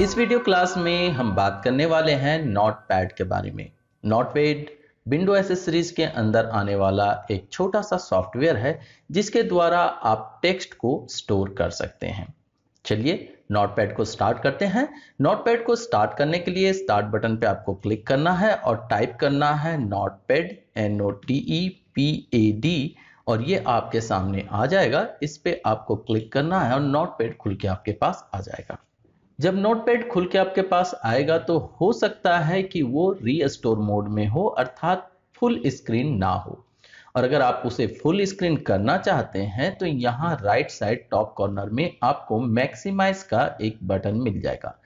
इस video class में हम बात करने वाले हैं नॉट पैड के बारे में नॉट पैड विंडो एसेसरीज के अंदर आने वाला एक छोटा सा सॉफ्टवेयर है जिसके द्वारा आप टेक्स्ट को स्टोर कर सकते हैं चलिए नोटपैड पैड को स्टार्ट करते हैं नोटपैड पैड को स्टार्ट करने के लिए स्टार्ट बटन पे आपको क्लिक करना है और टाइप करना है notepad pad N O T E P A D और ये आपके सामने आ जाएगा इस पर आपको क्लिक करना है और नोटपैड पैड खुल के आपके पास आ जाएगा जब नोटपैड खुल के आपके पास आएगा तो हो सकता है कि वो रीस्टोर मोड में हो अर्थात फुल स्क्रीन ना हो और अगर आप उसे फुल स्क्रीन करना चाहते हैं तो यहाँ राइट साइड टॉप कॉर्नर में आपको मैक्सिमाइज का एक बटन मिल जाएगा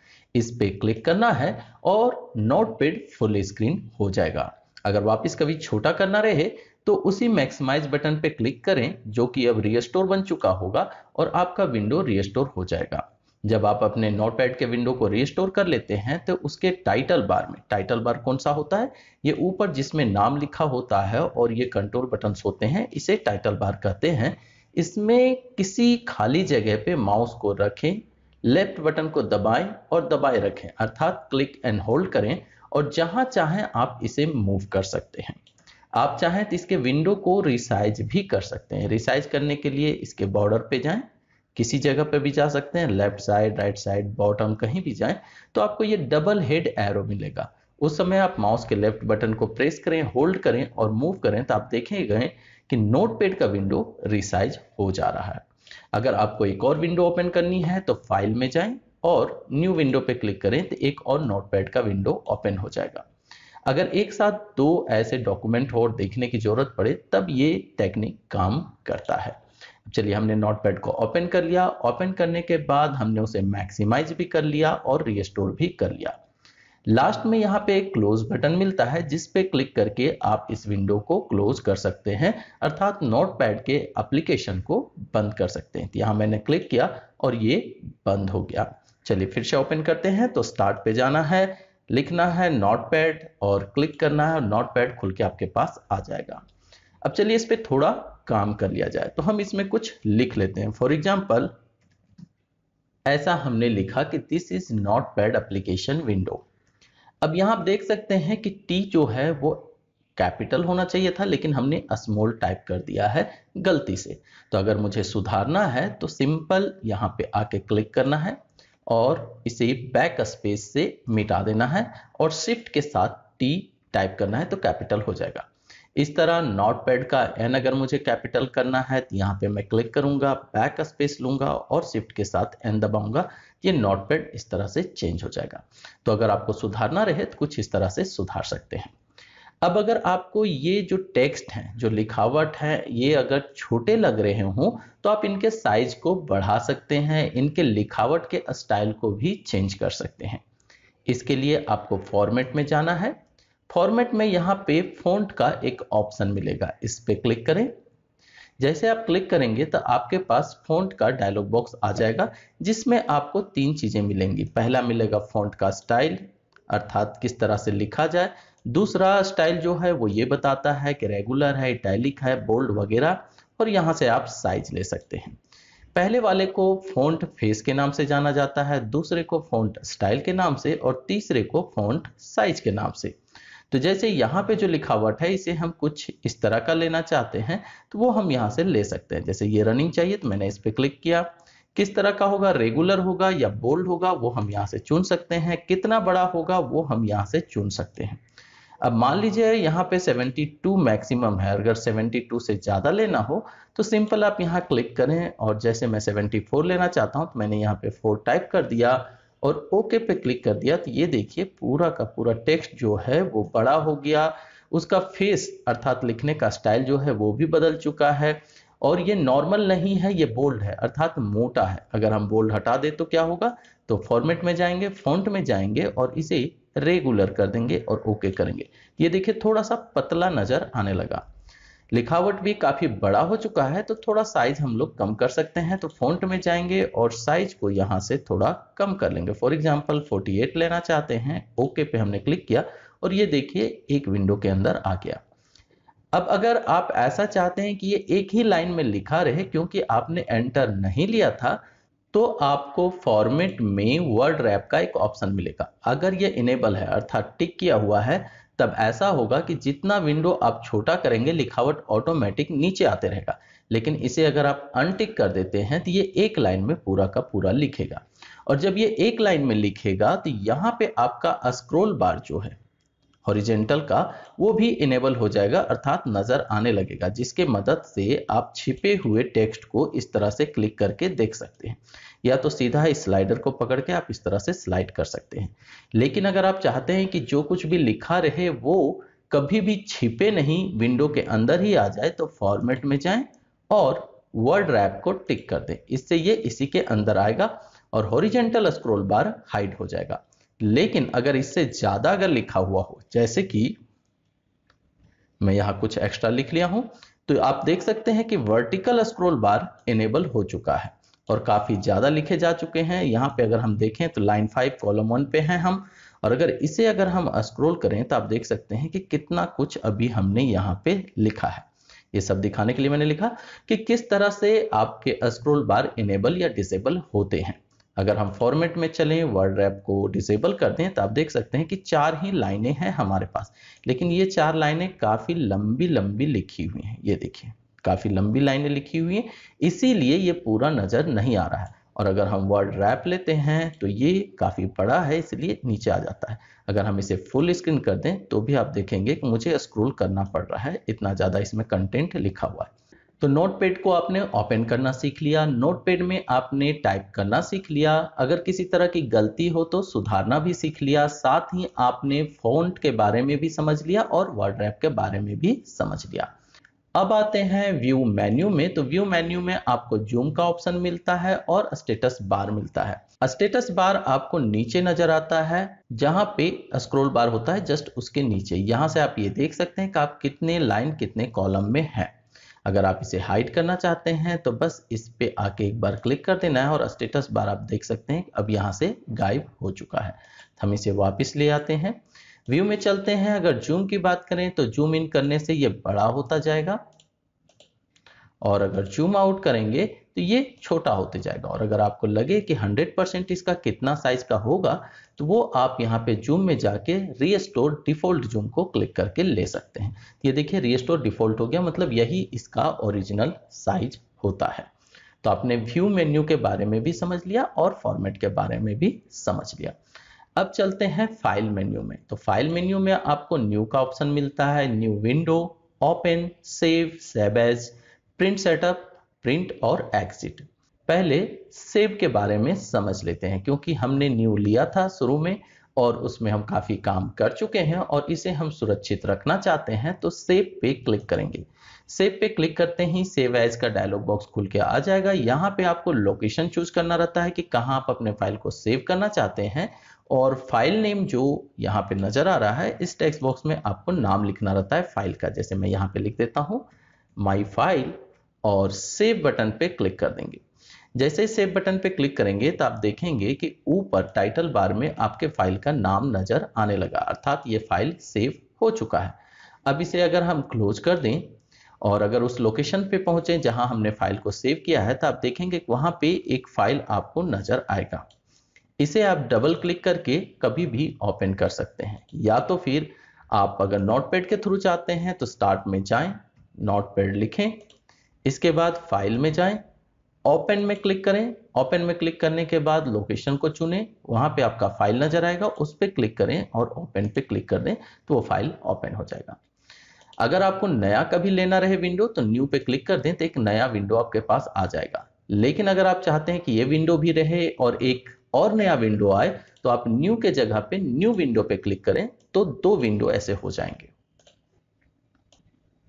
इस पे क्लिक करना है और नोटपैड फुल स्क्रीन हो जाएगा अगर वापस कभी छोटा करना रहे तो उसी मैक्सिमाइज बटन पे क्लिक करें जो कि अब रीस्टोर बन चुका होगा और आपका विंडो रीस्टोर हो जाएगा जब आप अपने नोटपैड के विंडो को रिस्टोर कर लेते हैं तो उसके टाइटल बार में टाइटल बार कौन सा होता है ये ऊपर जिसमें नाम लिखा होता है और ये कंट्रोल बटन्स होते हैं इसे टाइटल बार कहते हैं इसमें किसी खाली जगह पे माउस को रखें लेफ्ट बटन को दबाएं और दबाए रखें अर्थात क्लिक एंड होल्ड करें और जहां चाहें आप इसे मूव कर सकते हैं आप चाहें तो इसके विंडो को रिसाइज भी कर सकते हैं रिसाइज करने के लिए इसके बॉर्डर पे जाएं किसी जगह पे भी जा सकते हैं left side right side bottom कहीं भी जाएं तो आपको ये डबल हेड एरो मिलेगा उस समय आप माउस के लेफ्ट बटन को प्रेस करें होल्ड करें और मूव करें तो आप देखेंगे कि नोटपैड का विंडो रिसाइज हो जा रहा है अगर आपको एक और विंडो ओपन करनी है तो फाइल में जाएं और न्यू विंडो पे क्लिक करें तो एक और नोटपैड का विंडो ओपन हो जाएगा अगर एक साथ दो ऐसे डॉक्यूमेंट और देखने की जरूरत पड़े तब ये टेक्निक काम करता है चलिए हमने नोट पैड को ओपन कर लिया ओपन करने के बाद हमने उसे मैक्सिमाइज भी कर लिया और रिस्टोर भी कर लिया लास्ट में यहाँ पे एक क्लोज बटन मिलता है जिस पे क्लिक करके आप इस विंडो को क्लोज कर सकते हैं अर्थात नोट पैड के एप्लीकेशन को बंद कर सकते हैं तो यहां मैंने क्लिक किया और ये बंद हो गया चलिए फिर से ओपन करते हैं तो स्टार्ट पे जाना है लिखना है नोट पैड और क्लिक करना है और नोट पैड खुल के आपके पास आ जाएगा अब चलिए इस पर थोड़ा काम कर लिया जाए तो हम इसमें कुछ लिख लेते हैं फॉर एग्जाम्पल ऐसा हमने लिखा कि this is notepad application window अब यहां आप देख सकते हैं कि टी जो है वो कैपिटल होना चाहिए था लेकिन हमने स्मॉल टाइप कर दिया है गलती से तो अगर मुझे सुधारना है तो सिंपल यहां पे आके क्लिक करना है और इसे बैक स्पेस से मिटा देना है और शिफ्ट के साथ टी टाइप करना है तो कैपिटल हो जाएगा इस तरह नोट पैड का एन अगर मुझे कैपिटल करना है तो यहाँ पे मैं क्लिक करूंगा बैक स्पेस लूंगा और शिफ्ट के साथ एन दबाऊंगा ये नोट पैड इस तरह से चेंज हो जाएगा तो अगर आपको सुधारना रहे तो कुछ इस तरह से सुधार सकते हैं अब अगर आपको ये जो टेक्स्ट है जो लिखावट है ये अगर छोटे लग रहे हों तो आप इनके साइज को बढ़ा सकते हैं इनके लिखावट के स्टाइल को भी चेंज कर सकते हैं इसके लिए आपको फॉर्मेट में जाना है फॉर्मेट में यहाँ पे फोन्ट का एक ऑप्शन मिलेगा इस पे क्लिक करें जैसे आप क्लिक करेंगे तो आपके पास फ़ॉन्ट का डायलॉग बॉक्स आ जाएगा जिसमें आपको तीन चीज़ें मिलेंगी पहला मिलेगा फॉन्ट का स्टाइल अर्थात किस तरह से लिखा जाए दूसरा स्टाइल जो है वो ये बताता है कि रेगुलर है इटैलिक है बोल्ड वगैरह और यहां से आप साइज ले सकते हैं पहले वाले को फोन्ट फेस के नाम से जाना जाता है दूसरे को फोन्ट स्टाइल के नाम से और तीसरे को फॉन्ट साइज के नाम से तो जैसे यहाँ पे जो लिखावट है इसे हम कुछ इस तरह का लेना चाहते हैं तो वो हम यहाँ से ले सकते हैं जैसे ये रनिंग चाहिए तो मैंने इस पर क्लिक किया किस तरह का होगा रेगुलर होगा या बोल्ड होगा वो हम यहाँ से चुन सकते हैं कितना बड़ा होगा वो हम यहाँ से चुन सकते हैं अब मान लीजिए यहाँ पे 72 मैक्सिमम है अगर 72 से ज़्यादा लेना हो तो सिंपल आप यहाँ क्लिक करें और जैसे मैं 74 लेना चाहता हूँ तो मैंने यहाँ पे 4 टाइप कर दिया और ओके पे क्लिक कर दिया तो ये देखिए पूरा का पूरा टेक्स्ट जो है वो बड़ा हो गया उसका फेस अर्थात लिखने का स्टाइल जो है वो भी बदल चुका है और ये नॉर्मल नहीं है ये बोल्ड है अर्थात मोटा है अगर हम बोल्ड हटा दें तो क्या होगा तो फॉर्मेट में जाएंगे फॉन्ट में जाएंगे और इसे रेगुलर कर देंगे और ओके करेंगे ये देखिए थोड़ा सा पतला नजर आने लगा लिखावट भी काफी बड़ा हो चुका है तो थोड़ा साइज हम लोग कम कर सकते हैं तो फॉन्ट में जाएंगे और साइज को यहाँ से थोड़ा कम कर लेंगे फॉर एग्जाम्पल 48 लेना चाहते हैं ओके पे हमने क्लिक किया और ये देखिए एक विंडो के अंदर आ गया अब अगर आप ऐसा चाहते हैं कि ये एक ही लाइन में लिखा रहे क्योंकि आपने एंटर नहीं लिया था तो आपको फॉर्मेट में वर्ड रैप का एक ऑप्शन मिलेगा अगर ये इनेबल है अर्थात टिक किया हुआ है तब ऐसा होगा कि जितना विंडो आप छोटा करेंगे लिखावट ऑटोमेटिक नीचे आते रहेगा लेकिन इसे अगर आप अनटिक कर देते हैं तो ये एक लाइन में पूरा का पूरा लिखेगा और जब ये एक लाइन में लिखेगा तो यहां पे आपका स्क्रोल बार जो है हॉरिजेंटल का वो भी इनेबल हो जाएगा अर्थात नजर आने लगेगा जिसके मदद से आप छिपे हुए टेक्स्ट को इस तरह से क्लिक करके देख सकते हैं या तो सीधा स्लाइडर को पकड़ के आप इस तरह से स्लाइड कर सकते हैं लेकिन अगर आप चाहते हैं कि जो कुछ भी लिखा रहे वो कभी भी छिपे नहीं विंडो के अंदर ही आ जाए तो फॉर्मेट में जाएं और वर्ड रैप को टिक कर दें इससे ये इसी के अंदर आएगा और हॉरिजेंटल स्क्रोल बार हाइड हो जाएगा लेकिन अगर इससे ज्यादा अगर लिखा हुआ हो जैसे कि मैं यहां कुछ एक्स्ट्रा लिख लिया हूं तो आप देख सकते हैं कि वर्टिकल स्क्रोल बार इनेबल हो चुका है और काफ़ी ज़्यादा लिखे जा चुके हैं यहाँ पे अगर हम देखें तो लाइन फाइव कॉलम वन पे हैं हम और अगर इसे अगर हम स्क्रोल करें तो आप देख सकते हैं कि कितना कुछ अभी हमने यहाँ पे लिखा है ये सब दिखाने के लिए मैंने लिखा कि किस तरह से आपके स्क्रोल बार इनेबल या डिसेबल होते हैं अगर हम फॉर्मेट में चलें वर्ड रैप को डिसेबल कर दें तो आप देख सकते हैं कि चार ही लाइनें हैं हमारे पास लेकिन ये चार लाइनें काफ़ी लंबी लंबी लिखी हुई हैं ये देखिए काफ़ी लंबी लाइनें लिखी हुई हैं इसीलिए ये पूरा नज़र नहीं आ रहा है और अगर हम वर्ड रैप लेते हैं तो ये काफ़ी बड़ा है इसलिए नीचे आ जाता है अगर हम इसे फुल स्क्रीन कर दें तो भी आप देखेंगे कि मुझे स्क्रोल करना पड़ रहा है इतना ज़्यादा इसमें कंटेंट लिखा हुआ है तो नोटपैड को आपने ओपन करना सीख लिया नोटपैड में आपने टाइप करना सीख लिया अगर किसी तरह की गलती हो तो सुधारना भी सीख लिया साथ ही आपने फ़ॉन्ट के बारे में भी समझ लिया और वर्ड रैप के बारे में भी समझ लिया अब आते हैं व्यू मेन्यू में तो व्यू मेन्यू में आपको जूम का ऑप्शन मिलता है और स्टेटस बार मिलता है स्टेटस बार आपको नीचे नजर आता है जहां पे स्क्रॉल बार होता है जस्ट उसके नीचे यहां से आप ये देख सकते हैं कि आप कितने लाइन कितने कॉलम में हैं अगर आप इसे हाइड करना चाहते हैं तो बस इस पे आके एक बार क्लिक कर देना है और स्टेटस बार आप देख सकते हैं अब यहाँ से गायब हो चुका है हम इसे वापस ले आते हैं व्यू में चलते हैं अगर जूम की बात करें तो जूम इन करने से ये बड़ा होता जाएगा और अगर जूम आउट करेंगे तो ये छोटा होते जाएगा और अगर आपको लगे कि 100 परसेंट इसका कितना साइज का होगा तो वो आप यहाँ पे जूम में जाके रीस्टोर डिफॉल्ट जूम को क्लिक करके ले सकते हैं ये देखिए रीस्टोर डिफॉल्ट हो गया मतलब यही इसका ओरिजिनल साइज होता है तो आपने व्यू मेन्यू के बारे में भी समझ लिया और फॉर्मेट के बारे में भी समझ लिया अब चलते हैं फाइल मेन्यू में तो फाइल मेन्यू में आपको न्यू का ऑप्शन मिलता है new window open save save as print setup print और एक्सिट पहले सेव के बारे में समझ लेते हैं क्योंकि हमने न्यू लिया था शुरू में और उसमें हम काफ़ी काम कर चुके हैं और इसे हम सुरक्षित रखना चाहते हैं तो सेव पे क्लिक करेंगे सेव पे क्लिक करते ही सेव एज का डायलॉग बॉक्स खुल के आ जाएगा यहाँ पे आपको लोकेशन चूज करना रहता है कि कहाँ आप अपने फाइल को सेव करना चाहते हैं और फाइल नेम जो यहाँ पे नज़र आ रहा है इस टेक्स्ट बॉक्स में आपको नाम लिखना रहता है फाइल का जैसे मैं यहाँ पे लिख देता हूँ माई फाइल और सेव बटन पे क्लिक कर देंगे जैसे ही सेव बटन पे क्लिक करेंगे तो आप देखेंगे कि ऊपर टाइटल बार में आपके फाइल का नाम नज़र आने लगा अर्थात ये फाइल सेव हो चुका है अब इसे अगर हम क्लोज कर दें और अगर उस लोकेशन पे पहुंचे जहां हमने फाइल को सेव किया है तो आप देखेंगे वहां पे एक फाइल आपको नज़र आएगा इसे आप डबल क्लिक करके कभी भी ओपन कर सकते हैं या तो फिर आप अगर नोटपैड के थ्रू चाहते हैं तो स्टार्ट में जाएं नोटपैड लिखें इसके बाद फाइल में जाएं ओपन में क्लिक करें ओपन में क्लिक करने के बाद लोकेशन को चुनें वहां पे आपका फाइल नजर आएगा उस पर क्लिक करें और ओपन पे क्लिक कर दें तो वो फाइल ओपन हो जाएगा अगर आपको नया कभी लेना रहे विंडो तो न्यू पे क्लिक कर दें तो एक नया विंडो आपके पास आ जाएगा लेकिन अगर आप चाहते हैं कि ये विंडो भी रहे और एक और नया विंडो आए तो आप न्यू के जगह पे न्यू विंडो पे क्लिक करें तो दो विंडो ऐसे हो जाएंगे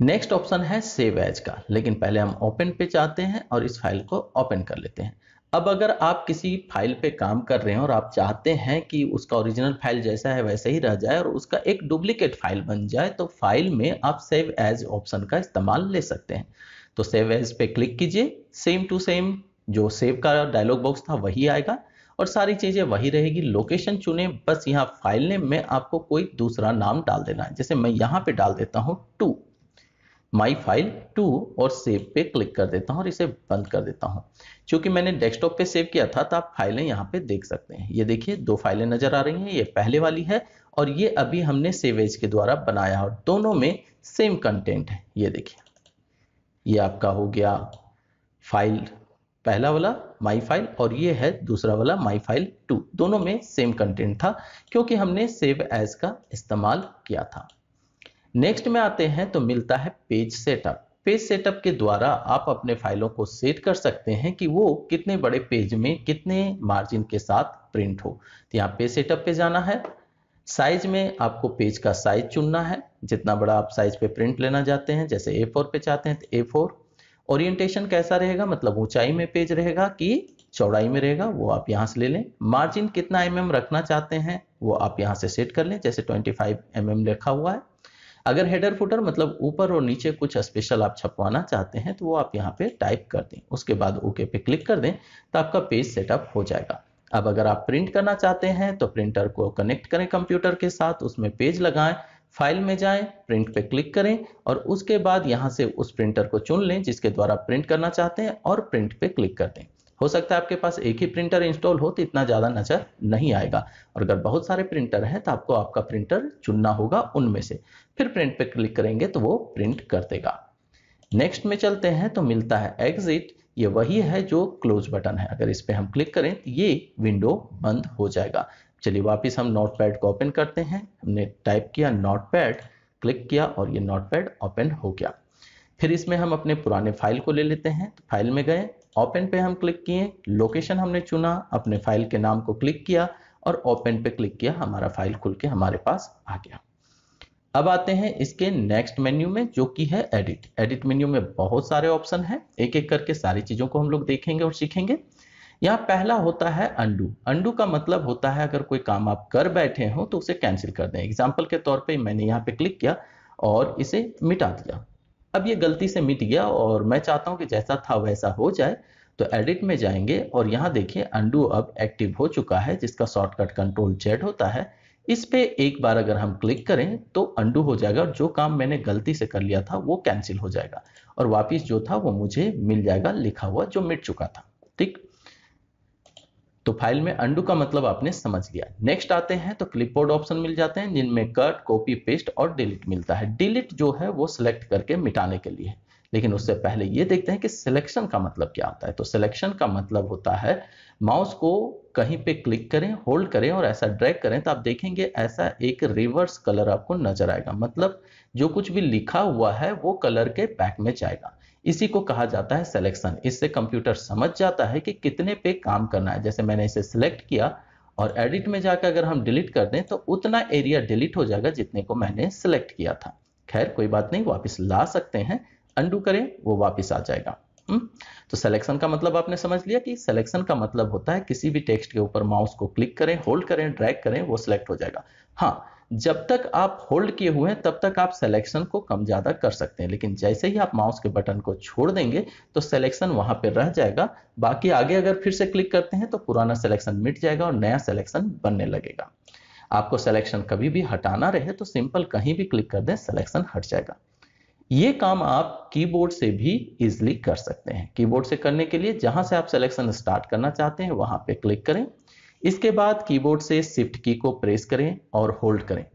नेक्स्ट ऑप्शन है सेव एज का लेकिन पहले हम ओपन पे जाते हैं और इस फाइल को ओपन कर लेते हैं अब अगर आप किसी फाइल पे काम कर रहे हैं और आप चाहते हैं कि उसका ओरिजिनल फाइल जैसा है वैसे ही रह जाए और उसका एक डुप्लीकेट फाइल बन जाए तो फाइल में आप सेव एज ऑप्शन का इस्तेमाल ले सकते हैं तो सेव एज पे क्लिक कीजिए सेम टू सेम जो सेव का डायलॉग बॉक्स था वही आएगा और सारी चीज़ें वही रहेगी लोकेशन चुने बस यहाँ फाइल नेम में आपको कोई दूसरा नाम डाल देना है जैसे मैं यहाँ पे डाल देता हूँ टू माई फाइल टू और सेव पे क्लिक कर देता हूँ और इसे बंद कर देता हूँ क्योंकि मैंने डेस्कटॉप पे सेव किया था तो आप फाइलें यहाँ पे देख सकते हैं ये देखिए दो फाइलें नज़र आ रही हैं ये पहले वाली है और ये अभी हमने सेवेज के द्वारा बनाया और दोनों में सेम कंटेंट है ये देखिए ये आपका हो गया फाइल पहला वाला माई फाइल और ये है दूसरा वाला माई फाइल टू दोनों में सेम कंटेंट था क्योंकि हमने सेव एज का इस्तेमाल किया था नेक्स्ट में आते हैं तो मिलता है पेज सेटअप पेज सेटअप के द्वारा आप अपने फाइलों को सेट कर सकते हैं कि वो कितने बड़े पेज में कितने मार्जिन के साथ प्रिंट हो तो यहाँ पेज सेटअप पे जाना है साइज में आपको पेज का साइज चुनना है जितना बड़ा आप साइज पे प्रिंट लेना चाहते हैं जैसे ए फोर पे चाहते हैं तो ए फोर ओरिएंटेशन कैसा रहेगा मतलब ऊंचाई में पेज रहेगा कि चौड़ाई में रहेगा वो आप यहाँ से ले लें मार्जिन कितना एम mm रखना चाहते हैं वो आप यहाँ से सेट कर लें जैसे 25 फाइव mm रखा हुआ है अगर हेडर फुटर मतलब ऊपर और नीचे कुछ स्पेशल आप छपवाना चाहते हैं तो वो आप यहाँ पे टाइप कर दें उसके बाद ओके पे क्लिक कर दें तो आपका पेज सेटअप हो जाएगा अब अगर आप प्रिंट करना चाहते हैं तो प्रिंटर को कनेक्ट करें कंप्यूटर के साथ उसमें पेज लगाएं फाइल में जाएं प्रिंट पे क्लिक करें और उसके बाद यहां से उस प्रिंटर को चुन लें जिसके द्वारा प्रिंट करना चाहते हैं और प्रिंट पे क्लिक कर दें हो सकता है आपके पास एक ही प्रिंटर इंस्टॉल हो तो इतना ज़्यादा नज़र नहीं आएगा और अगर बहुत सारे प्रिंटर हैं तो आपको आपका प्रिंटर चुनना होगा उनमें से फिर प्रिंट पे क्लिक करेंगे तो वो प्रिंट कर देगा नेक्स्ट में चलते हैं तो मिलता है एग्जिट ये वही है जो क्लोज बटन है अगर इस पर हम क्लिक करें तो ये विंडो बंद हो जाएगा चलिए वापस हम नोट पैड को ओपन करते हैं हमने टाइप किया नोट पैड क्लिक किया और ये नोट पैड ओपन हो गया फिर इसमें हम अपने पुराने फाइल को ले लेते हैं तो फाइल में गए ओपन पे हम क्लिक किए लोकेशन हमने चुना अपने फाइल के नाम को क्लिक किया और ओपन पे क्लिक किया हमारा फाइल खुल के हमारे पास आ गया अब आते हैं इसके नेक्स्ट मेन्यू में जो कि है एडिट एडिट मेन्यू में बहुत सारे ऑप्शन हैं एक एक करके सारी चीज़ों को हम लोग देखेंगे और सीखेंगे यहाँ पहला होता है अंडू अंडू का मतलब होता है अगर कोई काम आप कर बैठे हो तो उसे कैंसिल कर दें एग्जाम्पल के तौर पर मैंने यहाँ पे क्लिक किया और इसे मिटा दिया अब ये गलती से मिट गया और मैं चाहता हूँ कि जैसा था वैसा हो जाए तो एडिट में जाएंगे और यहाँ देखिए अंडू अब एक्टिव हो चुका है जिसका शॉर्टकट कंट्रोल जेड होता है इस पे एक बार अगर हम क्लिक करें तो अंडू हो जाएगा और जो काम मैंने गलती से कर लिया था वो कैंसिल हो जाएगा और वापिस जो था वो मुझे मिल जाएगा लिखा हुआ जो मिट चुका था ठीक तो फाइल में अंडू का मतलब आपने समझ लिया नेक्स्ट आते हैं तो क्लिपबोर्ड ऑप्शन मिल जाते हैं जिनमें कट कॉपी पेस्ट और डिलीट मिलता है डिलीट जो है वो सिलेक्ट करके मिटाने के लिए लेकिन उससे पहले ये देखते हैं कि सिलेक्शन का मतलब क्या होता है तो सिलेक्शन का मतलब होता है माउस को कहीं पे क्लिक करें होल्ड करें और ऐसा ड्रैग करें तो आप देखेंगे ऐसा एक रिवर्स कलर आपको नजर आएगा मतलब जो कुछ भी लिखा हुआ है वो कलर के बैक में जाएगा इसी को कहा जाता है सिलेक्शन इससे कंप्यूटर समझ जाता है कि कितने पे काम करना है जैसे मैंने इसे सिलेक्ट किया और एडिट में जाकर अगर हम डिलीट कर दें तो उतना एरिया डिलीट हो जाएगा जितने को मैंने सिलेक्ट किया था खैर कोई बात नहीं वापस ला सकते हैं अंडू करें वो वापस आ जाएगा हम्म, तो सिलेक्शन का मतलब आपने समझ लिया कि सिलेक्शन का मतलब होता है किसी भी टेक्स्ट के ऊपर माउस को क्लिक करें होल्ड करें ड्रैग करें वो सिलेक्ट हो जाएगा हाँ जब तक आप होल्ड किए हुए हैं तब तक आप सिलेक्शन को कम ज्यादा कर सकते हैं लेकिन जैसे ही आप माउस के बटन को छोड़ देंगे तो सिलेक्शन वहां पर रह जाएगा बाकी आगे अगर फिर से क्लिक करते हैं तो पुराना सिलेक्शन मिट जाएगा और नया सिलेक्शन बनने लगेगा आपको सिलेक्शन कभी भी हटाना रहे तो सिंपल कहीं भी क्लिक कर दें सिलेक्शन हट जाएगा ये काम आप कीबोर्ड से भी इजिली कर सकते हैं कीबोर्ड से करने के लिए जहां से आप सिलेक्शन स्टार्ट करना चाहते हैं वहां पे क्लिक करें इसके बाद कीबोर्ड से शिफ्ट की को प्रेस करें और होल्ड करें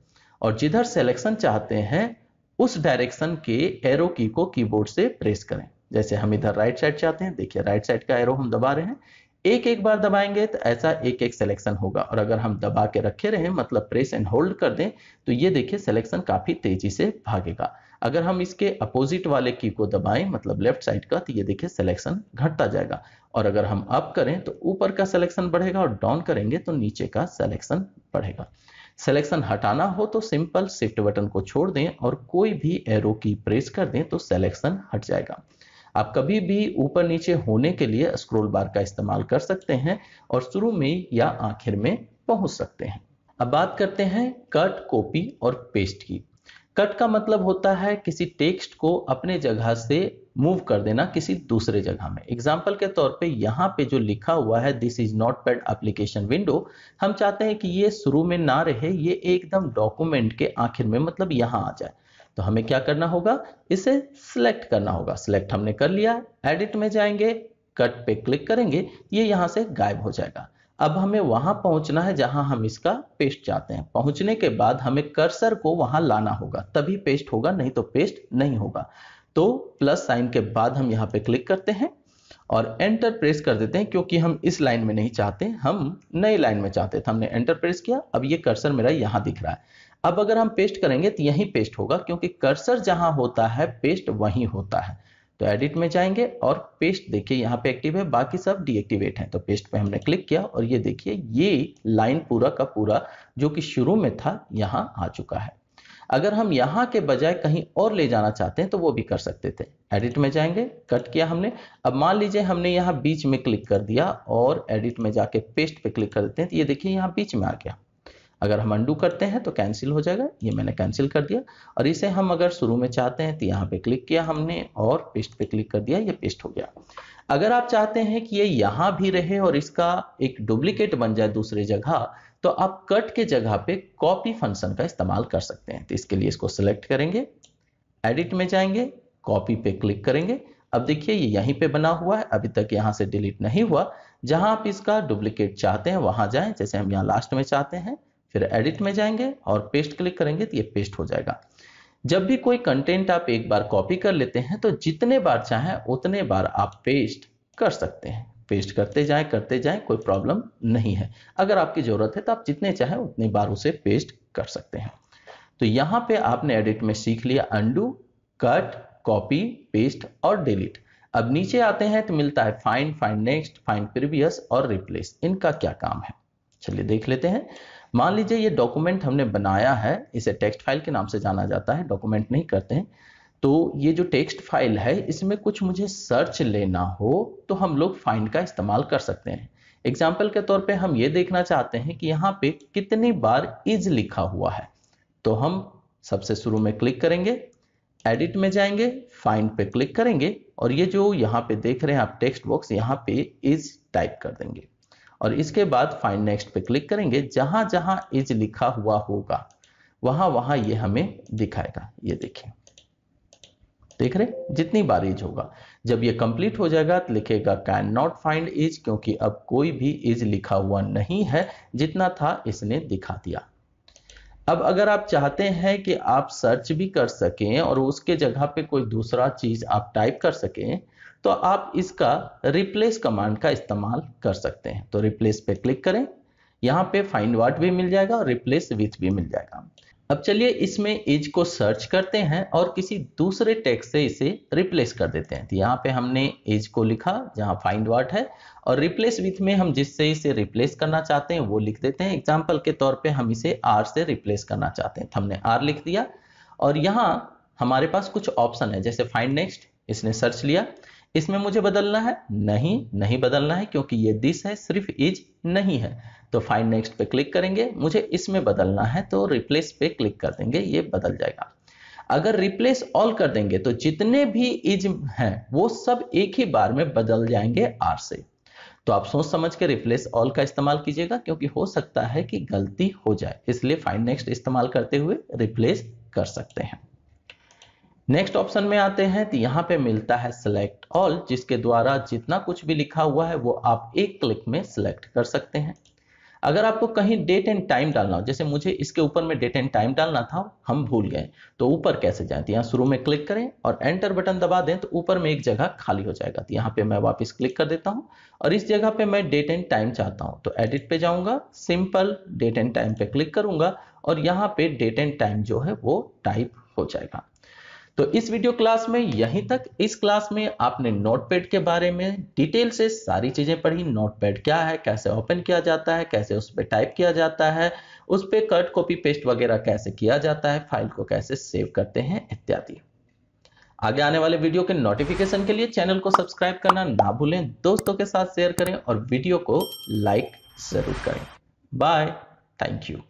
और जिधर सेलेक्शन चाहते हैं उस डायरेक्शन के एरो की को कीबोर्ड से प्रेस करें जैसे हम इधर राइट साइड चाहते हैं देखिए राइट साइड का एरो हम दबा रहे हैं एक एक बार दबाएंगे तो ऐसा एक एक सिलेक्शन होगा और अगर हम दबा के रखे रहें मतलब प्रेस एंड होल्ड कर दें तो ये देखिए सिलेक्शन काफी तेजी से भागेगा अगर हम इसके अपोजिट वाले की को दबाएं मतलब लेफ्ट साइड का तो ये देखिए सिलेक्शन घटता जाएगा और अगर हम अप करें तो ऊपर का सिलेक्शन बढ़ेगा और डाउन करेंगे तो नीचे का सिलेक्शन बढ़ेगा सिलेक्शन हटाना हो तो सिंपल शिफ्ट बटन को छोड़ दें और कोई भी एरो की प्रेस कर दें तो सिलेक्शन हट जाएगा आप कभी भी ऊपर नीचे होने के लिए स्क्रोल बार का इस्तेमाल कर सकते हैं और शुरू में या आखिर में पहुंच सकते हैं अब बात करते हैं कट कॉपी और पेस्ट की कट का मतलब होता है किसी टेक्स्ट को अपने जगह से मूव कर देना किसी दूसरे जगह में एग्जाम्पल के तौर पे यहाँ पे जो लिखा हुआ है this is notepad application window हम चाहते हैं कि ये शुरू में ना रहे ये एकदम डॉक्यूमेंट के आखिर में मतलब यहाँ आ जाए तो हमें क्या करना होगा इसे सिलेक्ट करना होगा सिलेक्ट हमने कर लिया एडिट में जाएंगे कट पे क्लिक करेंगे ये यहां से गायब हो जाएगा अब हमें वहां पहुंचना है जहां हम इसका पेस्ट चाहते हैं पहुंचने के बाद हमें कर्सर को वहां लाना होगा तभी पेस्ट होगा नहीं तो पेस्ट नहीं होगा तो प्लस साइन के बाद हम यहां पे क्लिक करते हैं और एंटर प्रेस कर देते हैं क्योंकि हम इस लाइन में नहीं चाहते हम नई लाइन में चाहते थे हमने एंटर प्रेस किया अब ये कर्सर मेरा यहां दिख रहा है अब अगर हम पेस्ट करेंगे तो यही पेस्ट होगा क्योंकि कर्सर जहां होता है पेस्ट वहीं होता है तो एडिट में जाएंगे और पेस्ट देखिए यहाँ पे एक्टिव है बाकी सब डीएक्टिवेट है तो पेस्ट पे हमने क्लिक किया और ये देखिए ये लाइन पूरा का पूरा जो कि शुरू में था यहाँ आ चुका है अगर हम यहाँ के बजाय कहीं और ले जाना चाहते हैं तो वो भी कर सकते थे एडिट में जाएंगे कट किया हमने अब मान लीजिए हमने यहाँ बीच में क्लिक कर दिया और एडिट में जाके पेस्ट पे क्लिक कर देते हैं तो ये देखिए यहाँ बीच में आ गया अगर हम अंडू करते हैं तो कैंसिल हो जाएगा ये मैंने कैंसिल कर दिया और इसे हम अगर शुरू में चाहते हैं तो यहाँ पे क्लिक किया हमने और पेस्ट पे क्लिक कर दिया ये पेस्ट हो गया अगर आप चाहते हैं कि ये यहाँ भी रहे और इसका एक डुप्लीकेट बन जाए दूसरे जगह तो आप कट के जगह पे कॉपी फंक्शन का इस्तेमाल कर सकते हैं तो इसके लिए इसको सिलेक्ट करेंगे एडिट में जाएंगे कॉपी पे क्लिक करेंगे अब देखिए ये यहीं पे बना हुआ है अभी तक यहाँ से डिलीट नहीं हुआ जहां आप इसका डुप्लीकेट चाहते हैं वहां जाएं जैसे हम यहाँ लास्ट में चाहते हैं फिर एडिट में जाएंगे और पेस्ट क्लिक करेंगे तो ये पेस्ट हो जाएगा जब भी कोई कंटेंट आप एक बार कॉपी कर लेते हैं तो जितने बार चाहें उतने बार आप पेस्ट कर सकते हैं पेस्ट करते जाएं करते जाएं कोई प्रॉब्लम नहीं है अगर आपकी ज़रूरत है तो आप जितने चाहें उतनी बार उसे पेस्ट कर सकते हैं तो यहां पे आपने एडिट में सीख लिया अंडू कट कॉपी पेस्ट और डिलीट अब नीचे आते हैं तो मिलता है find find next find previous और रिप्लेस इनका क्या काम है चलिए देख लेते हैं मान लीजिए ये डॉक्यूमेंट हमने बनाया है इसे टेक्स्ट फाइल के नाम से जाना जाता है डॉक्यूमेंट नहीं करते हैं तो ये जो टेक्स्ट फाइल है इसमें कुछ मुझे सर्च लेना हो तो हम लोग फाइंड का इस्तेमाल कर सकते हैं एग्जाम्पल के तौर पे हम ये देखना चाहते हैं कि यहाँ पे कितनी बार इज लिखा हुआ है तो हम सबसे शुरू में क्लिक करेंगे एडिट में जाएंगे फाइंड पे क्लिक करेंगे और ये जो यहाँ पे देख रहे हैं आप टेक्स्ट बॉक्स यहाँ पे इज टाइप कर देंगे और इसके बाद फाइंड नेक्स्ट पे क्लिक करेंगे जहां जहां इज लिखा हुआ होगा वहां वहां ये हमें दिखाएगा ये देखिए देख रहे जितनी बार इज होगा जब ये कंप्लीट हो जाएगा तो लिखेगा कैन नॉट फाइंड इज क्योंकि अब कोई भी इज लिखा हुआ नहीं है जितना था इसने दिखा दिया अब अगर आप चाहते हैं कि आप सर्च भी कर सकें और उसके जगह पे कोई दूसरा चीज आप टाइप कर सकें तो आप इसका रिप्लेस कमांड का इस्तेमाल कर सकते हैं तो रिप्लेस पे क्लिक करें यहाँ पे फाइंड वाट भी मिल जाएगा और रिप्लेस विथ भी मिल जाएगा अब चलिए इसमें एज को सर्च करते हैं और किसी दूसरे टैक्स से इसे रिप्लेस कर देते हैं तो यहाँ पे हमने एज को लिखा जहाँ फाइंड वाट है और रिप्लेस विथ में हम जिससे इसे रिप्लेस करना चाहते हैं वो लिख देते हैं एग्जाम्पल के तौर पर हम इसे आर से रिप्लेस करना चाहते हैं तो हमने आर लिख दिया और यहाँ हमारे पास कुछ ऑप्शन है जैसे फाइंड नेक्स्ट इसने सर्च लिया इसमें मुझे बदलना है नहीं नहीं बदलना है क्योंकि ये दिस है सिर्फ इज नहीं है तो फाइन नेक्स्ट पे क्लिक करेंगे मुझे इसमें बदलना है तो रिप्लेस पे क्लिक कर देंगे ये बदल जाएगा अगर रिप्लेस ऑल कर देंगे तो जितने भी इज हैं वो सब एक ही बार में बदल जाएंगे आर से तो आप सोच समझ के रिप्लेस ऑल का इस्तेमाल कीजिएगा क्योंकि हो सकता है कि गलती हो जाए इसलिए फाइन नेक्स्ट इस्तेमाल करते हुए रिप्लेस कर सकते हैं नेक्स्ट ऑप्शन में आते हैं तो यहाँ पे मिलता है सिलेक्ट ऑल जिसके द्वारा जितना कुछ भी लिखा हुआ है वो आप एक क्लिक में सिलेक्ट कर सकते हैं अगर आपको कहीं डेट एंड टाइम डालना हो जैसे मुझे इसके ऊपर में डेट एंड टाइम डालना था हम भूल गए तो ऊपर कैसे जाए तो यहाँ शुरू में क्लिक करें और एंटर बटन दबा दें तो ऊपर में एक जगह खाली हो जाएगा तो यहाँ पे मैं वापस क्लिक कर देता हूँ और इस जगह पे मैं डेट एंड टाइम चाहता हूँ तो एडिट पे जाऊँगा सिंपल डेट एंड टाइम पे क्लिक करूँगा और यहाँ पे डेट एंड टाइम जो है वो टाइप हो जाएगा तो इस वीडियो क्लास में यहीं तक इस क्लास में आपने नोटपैड के बारे में डिटेल से सारी चीज़ें पढ़ी नोटपैड क्या है कैसे ओपन किया जाता है कैसे उस पर टाइप किया जाता है उस पर कट कॉपी पेस्ट वगैरह कैसे किया जाता है फाइल को कैसे सेव करते हैं इत्यादि आगे आने वाले वीडियो के नोटिफिकेशन के लिए चैनल को सब्सक्राइब करना ना भूलें दोस्तों के साथ शेयर करें और वीडियो को लाइक जरूर करें बाय थैंक यू